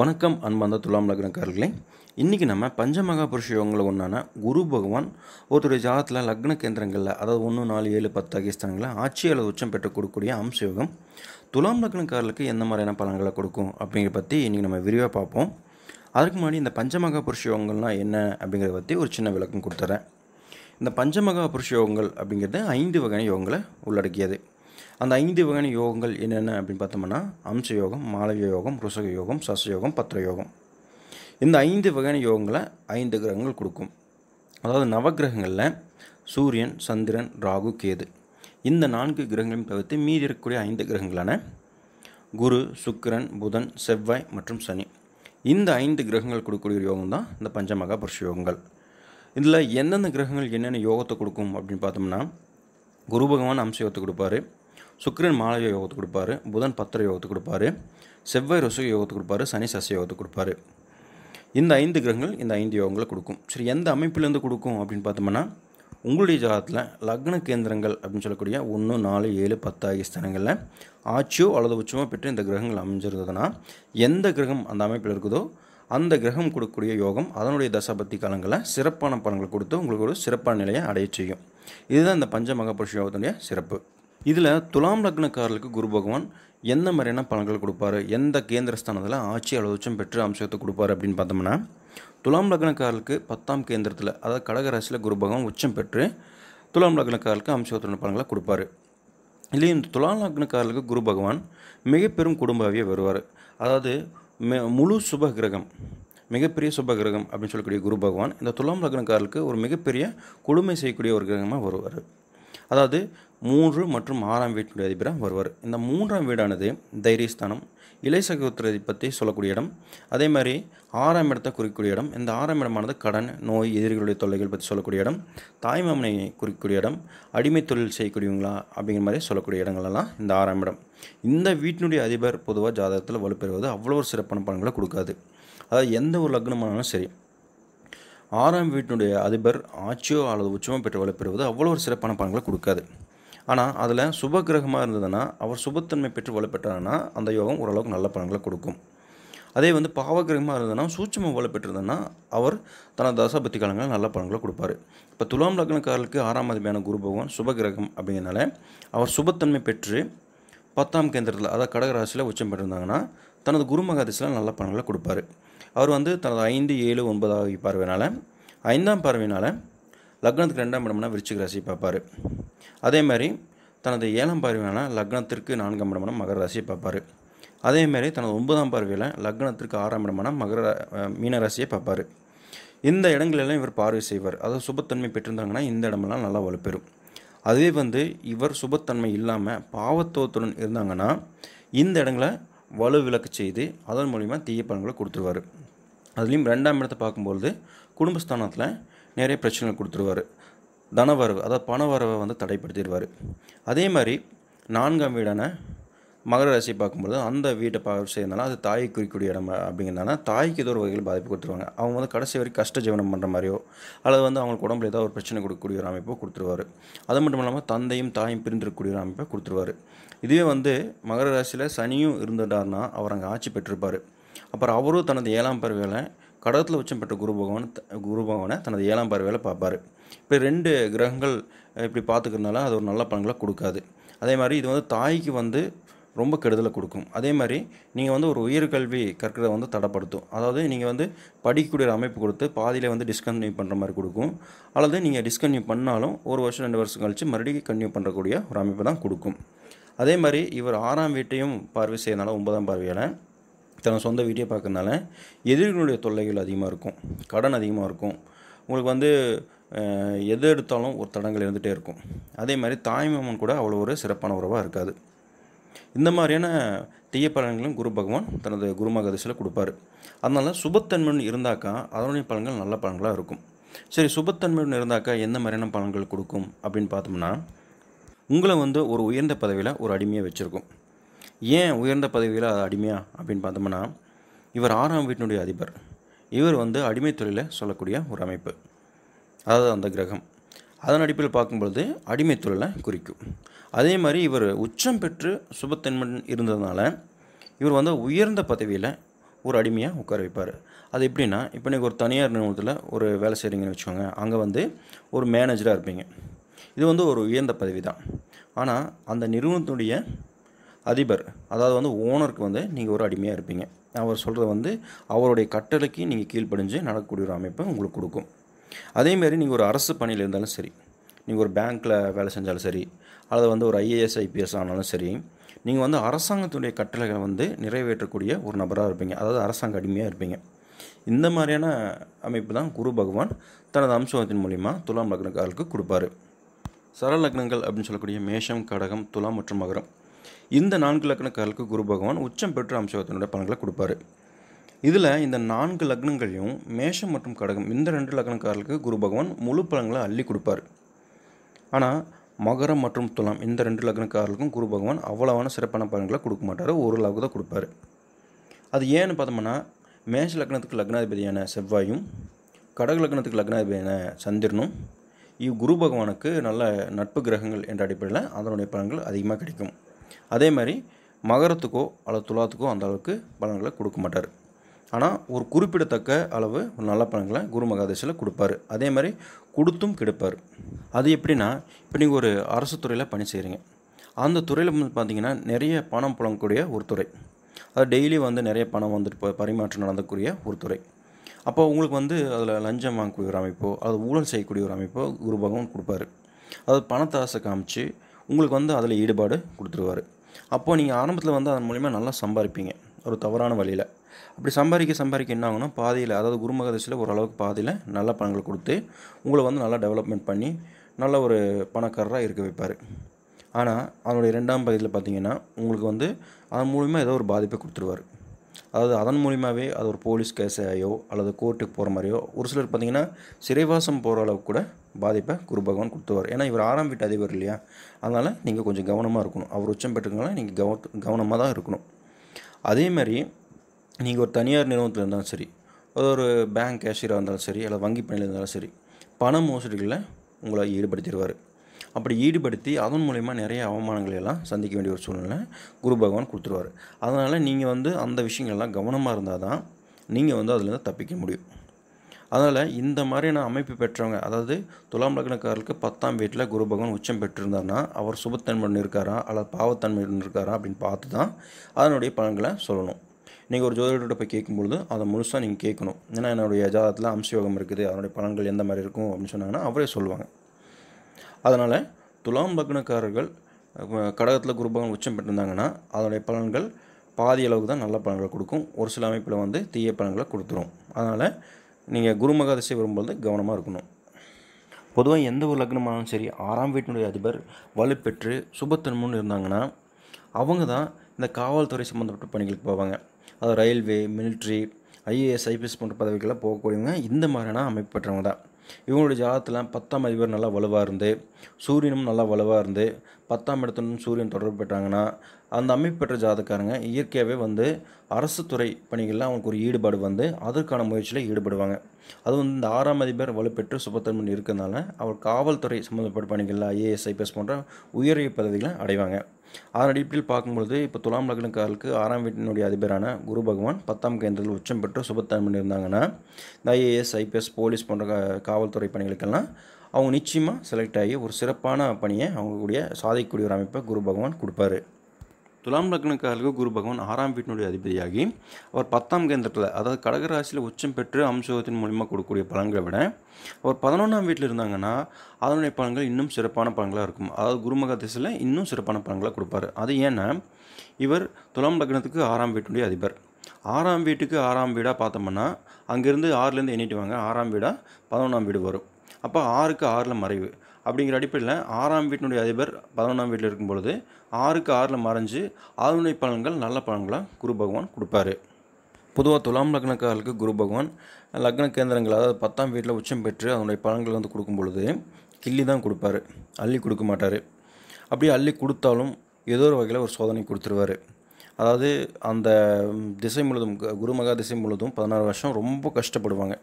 வணக்கம் அன்பந்த துலாம் லக்னக்காரர்களே இன்றைக்கி நம்ம பஞ்சமகா புருஷ யோகங்களில் ஒன்றான குரு பகவான் ஒருத்தருடைய ஜாதத்தில் லக்ன கேந்திரங்களில் அதாவது ஒன்று நாலு ஏழு பத்து ஆகிய ஸ்தானங்களில் ஆட்சி அல்லது உச்சம் பெற்று கொடுக்கக்கூடிய அம்ச யோகம் துலாம் லக்னக்காரர்களுக்கு எந்த மாதிரியான பலன்களை கொடுக்கும் அப்படிங்கிற பற்றி இன்றைக்கி நம்ம விரிவாக பார்ப்போம் அதுக்கு முன்னாடி இந்த பஞ்சமகா புருஷ யோகங்கள்லாம் என்ன அப்படிங்கிறத பற்றி ஒரு சின்ன விளக்கம் கொடுத்துறேன் இந்த பஞ்சமகா புருஷ யோகங்கள் அப்படிங்கிறது ஐந்து வகையான யோகங்களை உள்ளடக்கியது அந்த ஐந்து வகையான யோகங்கள் என்னென்ன அப்படின்னு பார்த்தோம்னா அம்ச யோகம் மாலவிய யோகம் ருசக யோகம் சச யோகம் பத்திர யோகம் இந்த ஐந்து வகையான யோகங்களை ஐந்து கிரகங்கள் கொடுக்கும் அதாவது நவகிரகங்களில் சூரியன் சந்திரன் ராகு கேது இந்த நான்கு கிரகங்களையும் தவிர்த்து மீதி இருக்கக்கூடிய ஐந்து கிரகங்களான குரு சுக்கிரன் புதன் செவ்வாய் மற்றும் சனி இந்த ஐந்து கிரகங்கள் கொடுக்கக்கூடிய யோகம் தான் இந்த பஞ்சமகா புருஷ யோகங்கள் இதில் எந்தெந்த கிரகங்கள் என்னென்ன யோகத்தை கொடுக்கும் அப்படின்னு பார்த்தோம்னா குரு பகவான் அம்ச யோகத்தை கொடுப்பாரு சுக்ரன் மாலவிய யோகத்தை கொடுப்பாரு புதன் பத்திர யோகத்தை கொடுப்பாரு செவ்வாய் ரசு யோகத்தை கொடுப்பாரு சனி சசிய யோகத்தை கொடுப்பாரு இந்த ஐந்து கிரகங்கள் இந்த ஐந்து யோகங்களை கொடுக்கும் சரி எந்த அமைப்பிலேருந்து கொடுக்கும் அப்படின்னு பார்த்தோம்னா உங்களுடைய ஜாதத்தில் லக்ன கேந்திரங்கள் அப்படின்னு சொல்லக்கூடிய ஒன்று நாலு ஏழு பத்து ஆகிய ஸ்தானங்களில் ஆட்சியோ அல்லது உச்சமோ பெற்று இந்த கிரகங்கள் அமைஞ்சிருந்ததுன்னா எந்த கிரகம் அந்த அமைப்பில் இருக்குதோ அந்த கிரகம் கொடுக்கக்கூடிய யோகம் அதனுடைய தசாபக்தி காலங்களில் சிறப்பான பலன்களை கொடுத்து உங்களுக்கு ஒரு சிறப்பான நிலையை அடைய செய்யும் இதுதான் இந்த பஞ்ச மகபுருஷ யோகத்தினுடைய சிறப்பு இதில் துலாம் லக்னக்காரர்களுக்கு குரு பகவான் எந்த மாதிரியான பலன்கள் கொடுப்பாரு எந்த கேந்திரஸ்தானத்தில் ஆட்சி அலுவலட்சம் பெற்று அம்சத்தை கொடுப்பாரு அப்படின்னு பார்த்தோம்னா துலாம் லக்னக்காரர்களுக்கு பத்தாம் கேந்திரத்தில் அதாவது கடகராசியில் குரு பகவான் உச்சம் பெற்று துலாம் லக்னக்காரர்களுக்கு அம்சத்துடன் பலன்களை கொடுப்பாரு இல்லையே இந்த துலாம் லக்னக்காரர்களுக்கு குரு பகவான் மிக பெரும் குடும்பாவே வருவார் அதாவது முழு சுப கிரகம் மிகப்பெரிய சுப கிரகம் அப்படின்னு சொல்லக்கூடிய குரு பகவான் இந்த துலாம் லக்னக்காரர்களுக்கு ஒரு மிகப்பெரிய கொடுமை செய்யக்கூடிய ஒரு கிரகமாக வருவார் அதாவது மூன்று மற்றும் ஆறாம் வீட்டுடைய அதிபராக வருவார் இந்த மூன்றாம் வீடானது தைரியஸ்தானம் இலை சகோதரத்தை பற்றி சொல்லக்கூடிய இடம் அதே மாதிரி ஆறாம் இடத்தை குறிக்கக்கூடிய இடம் இந்த ஆறாம் இடமானது கடன் நோய் எதிரிகளுடைய தொல்லைகள் பற்றி சொல்லக்கூடிய இடம் தாய்மாமனை குறிக்கக்கூடிய இடம் அடிமை தொழில் செய்யக்கூடியவங்களா அப்படிங்கிற மாதிரி சொல்லக்கூடிய இடங்கள்லாம் இந்த ஆறாம் இடம் இந்த வீட்டினுடைய அதிபர் பொதுவாக ஜாதகத்தில் வலுப்பெறுவது அவ்வளோ ஒரு சிறப்பான பலன்களை கொடுக்காது அதாவது எந்த ஒரு லக்னமானாலும் சரி ஆறாம் வீட்டினுடைய அதிபர் ஆட்சியோ அல்லது உச்சமோ பெற்று பெறுவது அவ்வளோ ஒரு சிறப்பான பலன்களை கொடுக்காது ஆனால் அதில் சுப கிரகமாக இருந்ததுன்னா அவர் சுபத்தன்மை பெற்று பெற்றாங்கன்னா அந்த யோகம் ஓரளவுக்கு நல்ல பலன்களை கொடுக்கும் அதே வந்து பாவ கிரகமாக இருந்ததுன்னா சூட்சம வலை பெற்றிருந்ததுன்னா அவர் தனது தசாபத்தி காலங்களில் நல்ல பலன்களை கொடுப்பார் இப்போ துலாம் லக்னக்காரர்களுக்கு ஆறாம் அதிபதியான குரு பகவான் கிரகம் அப்படிங்கிறனால அவர் சுபத்தன்மை பெற்று பத்தாம் கேந்திரத்தில் அதாவது கடகராசியில் உச்சம் பெற்றிருந்தாங்கன்னா தனது குருமகாதிசியில் நல்ல பலன்களை கொடுப்பாரு அவர் வந்து தனது ஐந்து ஏழு ஒன்பது ஆகிய பார்வையினால் ஐந்தாம் பார்வையினால் லக்னத்துக்கு ரெண்டாம் இடம்னா விருச்சிக ராசி பார்ப்பார் அதே மாதிரி தனது ஏழாம் பார்வையான லக்னத்திற்கு நான்காம் இடமான மகர ராசி பார்ப்பார் அதேமாரி தனது ஒன்பதாம் பார்வையில் லக்னத்திற்கு ஆறாம் இடமான மகர மீன ராசியை பார்ப்பார் இந்த இடங்களெல்லாம் இவர் பார்வை செய்வார் அதாவது சுபத்தன்மை பெற்றிருந்தாங்கன்னா இந்த இடமெல்லாம் நல்லா வலுப்பெறும் அதே வந்து இவர் சுபத்தன்மை இல்லாமல் பாவத்துவத்துடன் இருந்தாங்கன்னா இந்த இடங்களை வலு விளக்கு செய்து அதன் மூலிமா தீய பலன்களை கொடுத்துருவார் அதுலேயும் ரெண்டாம் இடத்தை பார்க்கும்பொழுது குடும்பஸ்தானத்தில் நிறைய பிரச்சனைகள் கொடுத்துருவார் தனவரவு அதாவது பண வரவை வந்து தடைப்படுத்திடுவார் அதே மாதிரி நான்காம் வீடான மகர ராசி பார்க்கும்போது அந்த வீட்டை பார்க்க செய்யறதுனால அது தாயை குறிக்கூடிய இடம் அப்படிங்கிறதுனால தாய்க்கு ஏதோ ஒரு வகையில் பாதிப்பு கொடுத்துருவாங்க அவங்க வந்து கடைசி வரைக்கும் கஷ்ட ஜீவனம் பண்ணுற மாதிரியோ அல்லது வந்து அவங்களுக்கு உடம்புல ஏதாவது ஒரு பிரச்சனை கொடுக்கக்கூடிய ஒரு அமைப்போ கொடுத்துருவார் அது மட்டும் இல்லாமல் தந்தையும் தாயும் பிரிந்திருக்கக்கூடிய ஒரு அமைப்பை கொடுத்துருவார் இதுவே வந்து மகர ராசியில் சனியும் இருந்துட்டார்னா அவர் அங்கே ஆட்சி பெற்றிருப்பார் அப்புறம் அவரும் தனது ஏழாம் பருவையில் கடத்தில் உச்சம் பெற்ற குரு பகவான் குரு பகவானை தனது ஏழாம் பருவையில் பார்ப்பார் இப்போ ரெண்டு கிரகங்கள் இப்படி பார்த்துக்கிறதுனால அது ஒரு நல்ல பலன்களை கொடுக்காது அதே மாதிரி இது வந்து தாய்க்கு வந்து ரொம்ப கெடுதலை கொடுக்கும் அதே மாதிரி நீங்கள் வந்து ஒரு உயர்கல்வி கற்கிறத வந்து தடைப்படுத்தும் அதாவது நீங்கள் வந்து படிக்கக்கூடிய ஒரு அமைப்பு கொடுத்து பாதியில் வந்து டிஸ்கன்டினியூ பண்ணுற மாதிரி கொடுக்கும் அல்லது நீங்கள் டிஸ்கன்டினியூ பண்ணாலும் ஒரு வருஷம் ரெண்டு வருஷம் கழித்து மறுபடியும் கன்டினியூ பண்ணுறக்கூடிய ஒரு அமைப்பு தான் கொடுக்கும் அதே மாதிரி இவர் ஆறாம் வீட்டையும் பார்வை செய்யறதுனால ஒன்பதாம் பார்வையால் தன் சொந்த வீட்டையே பார்க்கறதுனால எதிரிகளுடைய தொல்லைகள் அதிகமாக இருக்கும் கடன் அதிகமாக இருக்கும் உங்களுக்கு வந்து எது எடுத்தாலும் ஒரு தடங்கள் இருந்துகிட்டே இருக்கும் அதே மாதிரி தாய்மாமன் கூட அவ்வளோ ஒரு சிறப்பான உறவாக இருக்காது இந்த மாதிரியான தீய பலன்களும் குரு பகவான் தனது குருமகதிசையில் கொடுப்பார் அதனால் சுபத்தன்மைன்னு இருந்தாக்கா அதனுடைய பலன்கள் நல்ல பலன்களாக இருக்கும் சரி சுபத்தன்மைன்னு இருந்தாக்கா எந்த மாதிரியான பலன்கள் கொடுக்கும் அப்படின்னு பார்த்தோம்னா உங்களை வந்து ஒரு உயர்ந்த பதவியில் ஒரு அடிமையாக வச்சுருக்கும் ஏன் உயர்ந்த பதவியில் அது அடிமையா அப்படின்னு பார்த்தோம்னா இவர் ஆறாம் வீட்டினுடைய அதிபர் இவர் வந்து அடிமை தொழிலை சொல்லக்கூடிய ஒரு அமைப்பு அதாவது அந்த கிரகம் அதன் அடிப்பில் பார்க்கும்பொழுது அடிமைத்தொழிலை குறிக்கும் அதே மாதிரி இவர் உச்சம் பெற்று சுபத்தன்மன் இருந்ததுனால இவர் வந்து உயர்ந்த பதவியில் ஒரு அடிமையாக உட்கார வைப்பார் அது எப்படின்னா இப்போ நீங்கள் ஒரு தனியார் நிறுவனத்தில் ஒரு வேலை செய்கிறீங்கன்னு வச்சுக்கோங்க அங்கே வந்து ஒரு மேனேஜராக இருப்பீங்க இது வந்து ஒரு உயர்ந்த பதவி தான் ஆனால் அந்த நிறுவனத்துடைய அதிபர் அதாவது வந்து ஓனருக்கு வந்து நீங்கள் ஒரு அடிமையாக இருப்பீங்க அவர் சொல்கிறது வந்து அவருடைய கட்டளைக்கு நீங்கள் கீழ்ப்படிஞ்சு நடக்கக்கூடிய ஒரு அமைப்பை உங்களுக்கு கொடுக்கும் அதேமாரி நீங்கள் ஒரு அரசு பணியில் இருந்தாலும் சரி நீங்கள் ஒரு பேங்க்கில் வேலை செஞ்சாலும் சரி அல்லது வந்து ஒரு ஐஏஎஸ் ஐபிஎஸ் ஆனாலும் சரி நீங்கள் வந்து அரசாங்கத்துடைய கட்டளைகளை வந்து நிறைவேற்றக்கூடிய ஒரு நபராக இருப்பீங்க அதாவது அரசாங்க அடிமையாக இருப்பீங்க இந்த மாதிரியான அமைப்பு தான் குரு பகவான் தனது அம்சத்தின் மூலிமா துலாம் லக்னக்காரர்களுக்கு கொடுப்பாரு சர லக்னங்கள் அப்படின்னு சொல்லக்கூடிய மேஷம் கடகம் துலாம் மற்றும் மகரம் இந்த நான்கு லக்னக்காரர்களுக்கு குரு பகவான் உச்சம் பெற்ற அம்சத்தினுடைய பலன்களை கொடுப்பாரு இதில் இந்த நான்கு லக்னங்களையும் மேஷம் மற்றும் கடகம் இந்த ரெண்டு லக்னக்காரர்களுக்கு குரு பகவான் முழு பலன்களை அள்ளி கொடுப்பார் ஆனால் மகரம் மற்றும் துலாம் இந்த ரெண்டு லக்னக்காரர்களுக்கும் குரு பகவான் அவ்வளவான சிறப்பான பலன்களை கொடுக்க மாட்டார் ஒரு அளவுக்கு தான் கொடுப்பார் அது ஏன்னு பார்த்தோம்னா மேஷ லக்னத்துக்கு லக்னாதிபதியான செவ்வாயும் கடக லக்னத்துக்கு லக்னாதிபதியான சந்திரனும் இவ் குரு பகவானுக்கு நல்ல நட்பு கிரகங்கள் என்ற அடிப்படையில் அதனுடைய பலன்கள் அதிகமாக கிடைக்கும் அதே மாதிரி மகரத்துக்கோ அல்லது துலாத்துக்கோ அந்த அளவுக்கு பலன்களை கொடுக்க மாட்டார் ஆனால் ஒரு குறிப்பிடத்தக்க அளவு ஒரு நல்ல பலன்களை குரு மகாதேசில் கொடுப்பார் அதே மாதிரி கொடுத்தும் கெடுப்பார் அது எப்படின்னா இப்போ நீங்கள் ஒரு அரசு துறையில் பணி செய்கிறீங்க அந்த துறையில் வந்து பார்த்திங்கன்னா நிறைய பணம் புழங்கக்கூடிய ஒரு துறை அது டெய்லி வந்து நிறைய பணம் வந்துட்டு பரிமாற்றம் நடந்தக்கூடிய ஒரு துறை அப்போ உங்களுக்கு வந்து அதில் லஞ்சம் வாங்கக்கூடிய ஒரு அமைப்போ அது ஊழல் செய்யக்கூடிய ஒரு அமைப்போ குரு பகவான் கொடுப்பாரு அது பணத்தை ஆசை காமிச்சு உங்களுக்கு வந்து அதில் ஈடுபாடு கொடுத்துருவார் அப்போது நீங்கள் ஆரம்பத்தில் வந்து அதன் மூலிமா நல்லா சம்பாதிப்பீங்க ஒரு தவறான வழியில் அப்படி சம்பாதிக்க சம்பாதிக்க என்ன ஆகுனா பாதியில் அதாவது குருமக தசையில் ஓரளவுக்கு பாதியில் நல்ல பணங்கள் கொடுத்து உங்களை வந்து நல்லா டெவலப்மெண்ட் பண்ணி நல்ல ஒரு பணக்காரராக இருக்க வைப்பார் ஆனால் அதனுடைய ரெண்டாம் பகுதியில் பார்த்திங்கன்னா உங்களுக்கு வந்து அதன் மூலிமா ஏதோ ஒரு பாதிப்பை கொடுத்துருவார் அதாவது அதன் மூலிமாவே அது ஒரு போலீஸ் கேஸையோ அல்லது கோர்ட்டுக்கு போகிற மாதிரியோ ஒரு சிலர் பார்த்திங்கன்னா சிறைவாசம் போகிற அளவுக்கு கூட பாதிப்பை குரு பகவான் கொடுத்துருவார் ஏன்னா இவர் ஆறாம் வீட்டு அதிபர் இல்லையா அதனால் நீங்கள் கொஞ்சம் கவனமாக இருக்கணும் அவர் உச்சம் பெற்றுக்கனால நீங்கள் கவ கவனமாக தான் இருக்கணும் அதேமாதிரி நீங்கள் ஒரு தனியார் நிறுவனத்தில் இருந்தாலும் சரி ஒரு பேங்க் கேஷியராக இருந்தாலும் சரி இல்லை வங்கி பணியில் இருந்தாலும் சரி பண மோசடிகளில் உங்களை ஈடுபடுத்திடுவார் அப்படி ஈடுபடுத்தி அதன் மூலிமா நிறைய அவமானங்களை எல்லாம் சந்திக்க வேண்டிய ஒரு சூழ்நிலை குரு பகவான் கொடுத்துருவார் அதனால் நீங்கள் வந்து அந்த விஷயங்கள்லாம் கவனமாக இருந்தால் தான் நீங்கள் வந்து அதுலேருந்து தப்பிக்க முடியும் அதனால் இந்த மாதிரியான அமைப்பு பெற்றவங்க அதாவது துலாம் லக்னக்காரருக்கு பத்தாம் வீட்டில் குரு பகவான் உச்சம் பெற்றிருந்தார்னா அவர் சுபத்தன்மை இருக்காரா அல்லது பாவத்தன்மை இருக்காரா அப்படின்னு பார்த்து தான் அதனுடைய பலன்களை சொல்லணும் நீங்கள் ஒரு ஜோதிடர்கிட்ட போய் கேட்கும்பொழுது அதை முழுசாக நீங்கள் கேட்கணும் ஏன்னா என்னுடைய ஜாதத்தில் அம்சயோகம் இருக்குது அதனுடைய பலன்கள் எந்த மாதிரி இருக்கும் அப்படின்னு சொன்னாங்கன்னா அவரே சொல்லுவாங்க அதனால் துலாம் லக்னக்காரர்கள் கடகத்தில் குருபகன் உச்சம் பெற்றிருந்தாங்கன்னா அதனுடைய பலன்கள் பாதி அளவுக்கு தான் நல்ல பலன்களை கொடுக்கும் ஒரு சில அமைப்பில் வந்து தீய பலன்களை கொடுத்துரும் அதனால் நீங்கள் குரு திசை வரும்போது கவனமாக இருக்கணும் பொதுவாக எந்த ஒரு லக்னமானாலும் சரி ஆறாம் வீட்டினுடைய அதிபர் வலுப்பெற்று சுபத்தன்முன்னு இருந்தாங்கன்னா அவங்க தான் இந்த காவல்துறை சம்மந்தப்பட்ட பணிகளுக்கு போவாங்க அது ரயில்வே மிலிட்ரி ஐஏஎஸ் ஐபிஎஸ் போன்ற பதவிகளில் போகக்கூடியவங்க இந்த மாதிரியான அமைப்பு பெற்றவங்க தான் இவங்களுடைய ஜாதத்தில் பத்தாம் அதிபர் நல்லா வலுவாக இருந்து சூரியனும் நல்லா வலுவாக இருந்து பத்தாம் இடத்துடன் சூரியன் தொடர்பு பெற்றாங்கன்னா அந்த அமைப்பு பெற்ற ஜாதக்காரங்க இயற்கையாகவே வந்து அரசு துறை பணிகளில் அவங்களுக்கு ஒரு ஈடுபாடு வந்து அதற்கான முயற்சியில் ஈடுபடுவாங்க அது வந்து இந்த ஆறாம் அதிபர் வலுப்பெற்று சுபத்தன்மன் இருக்கிறதுனால அவர் காவல்துறை சம்மந்தப்பட்ட பணிகளில் ஐஏஎஸ் ஐபிஎஸ் போன்ற உயரிய பதவிகளை அடைவாங்க அதன் அடிப்படையில் பார்க்கும்பொழுது இப்போ துலாம் லக்னக்காரர்களுக்கு ஆறாம் வீட்டினுடைய அதிபரான குரு பகவான் பத்தாம் கேந்திரத்தில் உச்சம் பெற்று சுபத்தன்மை இருந்தாங்கன்னா இந்த ஐஏஎஸ் ஐபிஎஸ் போலீஸ் போன்ற காவல்துறை பணிகளுக்கெல்லாம் அவங்க நிச்சயமாக செலக்ட் ஆகி ஒரு சிறப்பான பணியை அவங்களுடைய சாதிக்கக்கூடிய ஒரு அமைப்பை குரு பகவான் கொடுப்பாரு துலாம் லக்னக்காரர்களுக்கு குரு பகவான் ஆறாம் வீட்டினுடைய அதிபதியாகி அவர் பத்தாம் கேந்திரத்தில் அதாவது கடகராசியில் உச்சம் பெற்று அம்சத்தின் மூலிமா கொடுக்கக்கூடிய பலன்களை விட அவர் பதினொன்றாம் வீட்டில் இருந்தாங்கன்னா அதனுடைய பலன்கள் இன்னும் சிறப்பான பலன்களாக இருக்கும் அதாவது குருமக திசையில் இன்னும் சிறப்பான பலன்களாக கொடுப்பார் அது ஏன்னா இவர் துலாம் லக்னத்துக்கு ஆறாம் வீட்டினுடைய அதிபர் ஆறாம் வீட்டுக்கு ஆறாம் வீடாக பார்த்தோம்னா அங்கேருந்து ஆறுலேருந்து எண்ணிட்டு வாங்க ஆறாம் வீடாக பதினொன்றாம் வீடு வரும் அப்போ ஆறுக்கு ஆறில் மறைவு அப்படிங்கிற அடிப்படையில் ஆறாம் வீட்டினுடைய அதிபர் பதினொன்றாம் வீட்டில் இருக்கும் பொழுது ஆறுக்கு ஆறில் மறைஞ்சு ஆறுனை பலன்கள் நல்ல பலன்களை குரு பகவான் கொடுப்பாரு பொதுவாக துலாம் லக்னக்காரர்களுக்கு குரு பகவான் லக்ன கேந்திரங்கள் அதாவது பத்தாம் வீட்டில் உச்சம் பெற்று அதனுடைய பலன்கள் வந்து கொடுக்கும் பொழுது கிள்ளி தான் கொடுப்பாரு அள்ளி கொடுக்க மாட்டார் அப்படியே அள்ளி கொடுத்தாலும் ஏதோ ஒரு வகையில் ஒரு சோதனை கொடுத்துருவார் அதாவது அந்த திசை முழுதும் குரு மகா திசை முழுதும் பதினாறு வருஷம் ரொம்ப கஷ்டப்படுவாங்க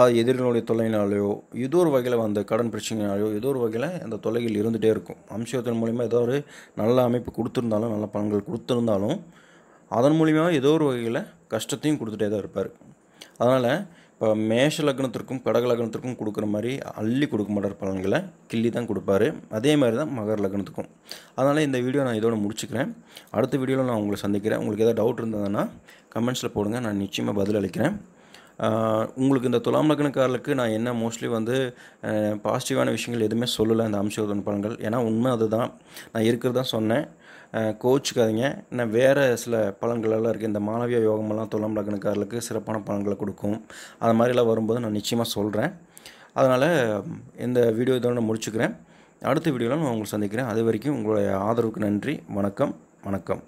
அது எதிரினுடைய தொலைனாலேயோ ஏதோ ஒரு வகையில் வந்த கடன் பிரச்சனையாலேயோ ஏதோ ஒரு வகையில் அந்த தொலைகள் இருந்துகிட்டே இருக்கும் அம்சத்தின் மூலிமா ஏதோ ஒரு நல்ல அமைப்பு கொடுத்துருந்தாலும் நல்ல பலன்கள் கொடுத்துருந்தாலும் அதன் மூலிமா ஏதோ ஒரு வகையில் கஷ்டத்தையும் கொடுத்துட்டே தான் இருப்பார் அதனால் இப்போ மேஷ லக்னத்திற்கும் கடக லக்னத்திற்கும் கொடுக்குற மாதிரி அள்ளி கொடுக்க மாட்டார் பலன்களை கிள்ளி தான் கொடுப்பாரு அதே மாதிரி தான் மகர் லக்னத்துக்கும் அதனால் இந்த வீடியோ நான் இதோட முடிச்சுக்கிறேன் அடுத்த வீடியோவில் நான் உங்களை சந்திக்கிறேன் உங்களுக்கு ஏதாவது டவுட் இருந்ததுன்னா கமெண்ட்ஸில் போடுங்க நான் நிச்சயமாக பதில் அளிக்கிறேன் உங்களுக்கு இந்த துலாம் லக்னக்காரர்களுக்கு நான் என்ன மோஸ்ட்லி வந்து பாசிட்டிவான விஷயங்கள் எதுவுமே சொல்லலை அந்த அம்சோதன பலன்கள் ஏன்னா உண்மை அதுதான் நான் இருக்கிறதான் சொன்னேன் கோச்சுக்காதீங்க நான் வேறு சில பலன்களெல்லாம் இருக்குது இந்த மாணவிய யோகமெல்லாம் துலாம் லக்னக்காரர்களுக்கு சிறப்பான பலன்களை கொடுக்கும் அது மாதிரிலாம் வரும்போது நான் நிச்சயமாக சொல்கிறேன் அதனால் இந்த வீடியோ இதோட நான் முடிச்சுக்கிறேன் அடுத்த வீடியோவில் நான் உங்களை சந்திக்கிறேன் அது வரைக்கும் உங்களுடைய ஆதரவுக்கு நன்றி வணக்கம் வணக்கம்